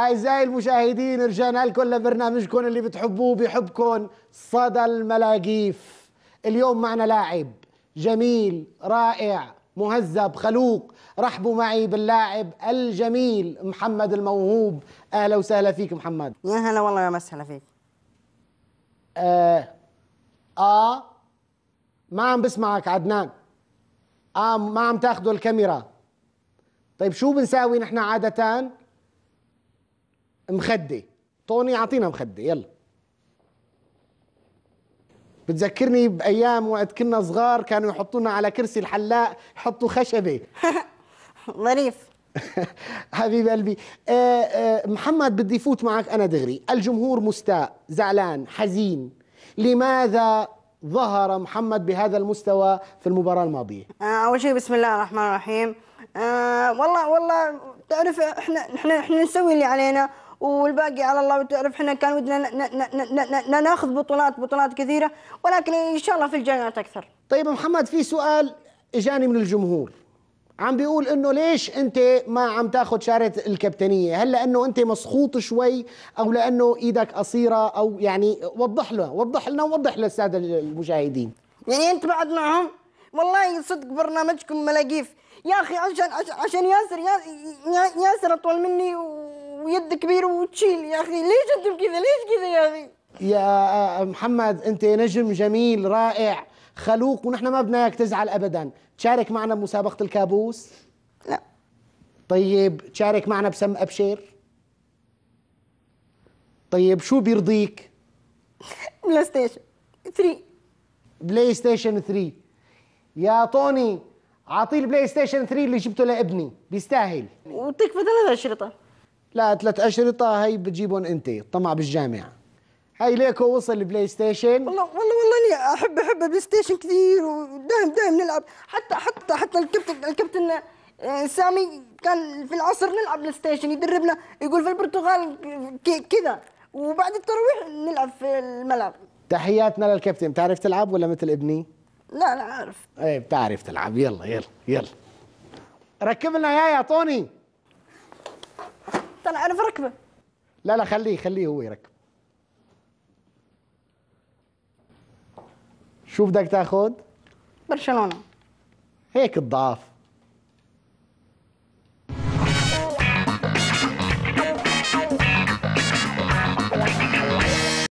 أعزائي المشاهدين رجعنا لكم لبرنامجكم اللي بتحبوه بحبكم صدى الملاقيف اليوم معنا لاعب جميل رائع مهذب خلوق رحبوا معي باللاعب الجميل محمد الموهوب أهلا وسهلا فيك محمد يا هلا والله يا مسهلا فيك آه, آه ما عم بسمعك عدنان آه ما عم تاخذوا الكاميرا طيب شو بنساوي نحن عادةً مخده طوني اعطينا مخده يلا بتذكرني بايام وقت كنا صغار كانوا يحطونا على كرسي الحلاق يحطوا خشبه ظريف حبيب قلبي آآ آه، آآ آه، محمد بدي فوت معك انا دغري الجمهور مستاء زعلان حزين لماذا ظهر محمد بهذا المستوى في المباراه الماضيه آه، اول شيء بسم الله الرحمن الرحيم والله والله تعرف احنا احنا احنا نسوي اللي علينا والباقي على الله وتعرف احنا كان ودنا ناخذ بطولات بطولات كثيره ولكن ان شاء الله في الجنات اكثر. طيب محمد في سؤال اجاني من الجمهور عم بيقول انه ليش انت ما عم تاخذ شاره الكابتنيه هل لانه انت مسخوط شوي او لانه ايدك قصيره او يعني وضح له وضح لنا ووضح للساده المشاهدين يعني انت بعد معهم والله صدق برنامجكم ملاقيف يا اخي عشان عشان ياسر ياسر اطول مني و ويد كبيره وتشيل يا اخي ليش انتم كذا ليش كذا يا اخي يا آه، محمد انت نجم جميل رائع خلوق ونحن ما بدنا اياك تزعل ابدا تشارك معنا بمسابقه الكابوس لا طيب تشارك معنا بسم ابشر طيب شو بيرضيك بلاي ستيشن 3 بلاي ستيشن 3 يا طوني اعطيه البلاي ستيشن 3 اللي جبته لابني بيستاهل وتكفى ثلاث اشرطه لا ثلاث اشرطه هي بتجيبهم انت طمع بالجامعه هاي ليكو وصل بلاي ستيشن والله والله والله اني احب احب البلاي ستيشن كثير ودائم دائم نلعب حتى حتى حتى الكابتن الكابتن آه، سامي كان في العصر نلعب بلاي ستيشن يدربنا يقول في البرتغال كذا وبعد الترويح نلعب في الملعب تحياتنا للكابتن بتعرف تلعب ولا مثل ابني؟ لا لا عارف ايه بتعرف تلعب يلا يلا يلا ركب لنا اياه يا طوني انا اعرف ركبه لا لا خليه خليه هو يركب شو بدك تاخذ برشلونه هيك الضعاف